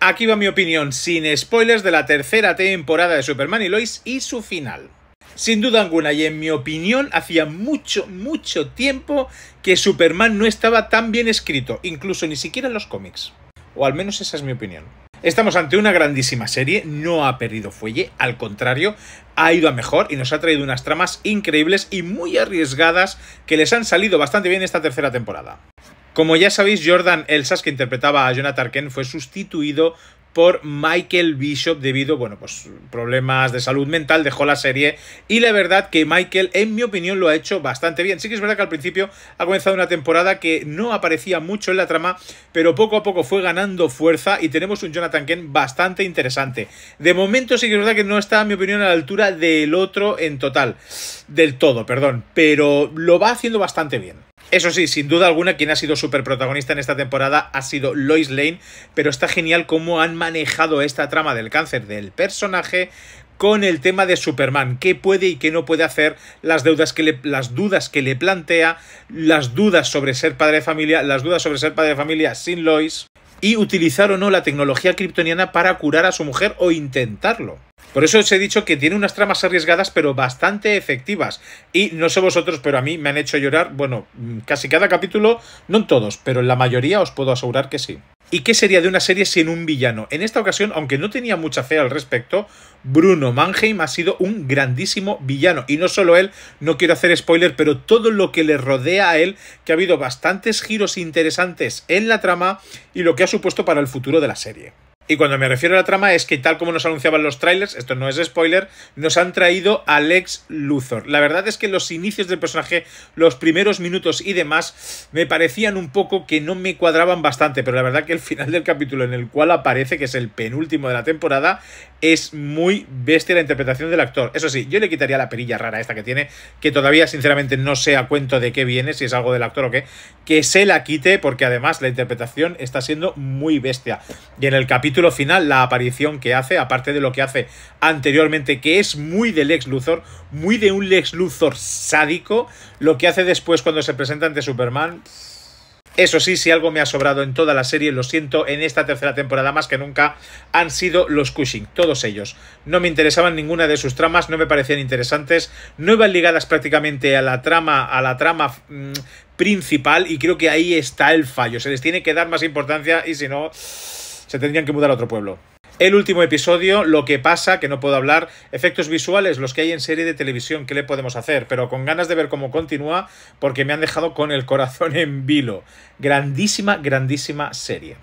Aquí va mi opinión, sin spoilers, de la tercera temporada de Superman y Lois y su final. Sin duda alguna, y en mi opinión, hacía mucho, mucho tiempo que Superman no estaba tan bien escrito, incluso ni siquiera en los cómics. O al menos esa es mi opinión. Estamos ante una grandísima serie, no ha perdido fuelle, al contrario, ha ido a mejor y nos ha traído unas tramas increíbles y muy arriesgadas que les han salido bastante bien esta tercera temporada. Como ya sabéis, Jordan Elsas, que interpretaba a Jonathan Ken, fue sustituido por Michael Bishop debido, bueno, pues problemas de salud mental, dejó la serie y la verdad que Michael, en mi opinión, lo ha hecho bastante bien. Sí que es verdad que al principio ha comenzado una temporada que no aparecía mucho en la trama, pero poco a poco fue ganando fuerza y tenemos un Jonathan Ken bastante interesante. De momento sí que es verdad que no está, en mi opinión, a la altura del otro en total, del todo, perdón, pero lo va haciendo bastante bien. Eso sí, sin duda alguna, quien ha sido súper protagonista en esta temporada ha sido Lois Lane, pero está genial cómo han manejado esta trama del cáncer del personaje con el tema de Superman, qué puede y qué no puede hacer, las que las dudas que le plantea, las dudas sobre ser padre de familia, las dudas sobre ser padre de familia sin Lois y utilizar o no la tecnología kryptoniana para curar a su mujer o intentarlo. Por eso os he dicho que tiene unas tramas arriesgadas, pero bastante efectivas. Y no sé vosotros, pero a mí me han hecho llorar, bueno, mm, casi cada capítulo, no en todos, pero en la mayoría os puedo asegurar que sí. ¿Y qué sería de una serie sin un villano? En esta ocasión, aunque no tenía mucha fe al respecto, Bruno Mannheim ha sido un grandísimo villano. Y no solo él, no quiero hacer spoiler, pero todo lo que le rodea a él, que ha habido bastantes giros interesantes en la trama y lo que ha supuesto para el futuro de la serie. Y cuando me refiero a la trama es que tal como nos anunciaban los trailers, esto no es spoiler, nos han traído a Lex Luthor. La verdad es que los inicios del personaje, los primeros minutos y demás, me parecían un poco que no me cuadraban bastante, pero la verdad que el final del capítulo en el cual aparece, que es el penúltimo de la temporada, es muy bestia la interpretación del actor. Eso sí, yo le quitaría la perilla rara esta que tiene, que todavía sinceramente no sé a cuento de qué viene, si es algo del actor o qué, que se la quite porque además la interpretación está siendo muy bestia. Y en el capítulo final, la aparición que hace, aparte de lo que hace anteriormente, que es muy del ex Luthor, muy de un Lex Luthor sádico, lo que hace después cuando se presenta ante Superman... Eso sí, si algo me ha sobrado en toda la serie, lo siento, en esta tercera temporada más que nunca han sido los Cushing, todos ellos. No me interesaban ninguna de sus tramas, no me parecían interesantes, no iban ligadas prácticamente a la trama, a la trama mm, principal y creo que ahí está el fallo. Se les tiene que dar más importancia y si no se tendrían que mudar a otro pueblo. El último episodio, lo que pasa, que no puedo hablar, efectos visuales, los que hay en serie de televisión, ¿qué le podemos hacer? Pero con ganas de ver cómo continúa, porque me han dejado con el corazón en vilo. Grandísima, grandísima serie.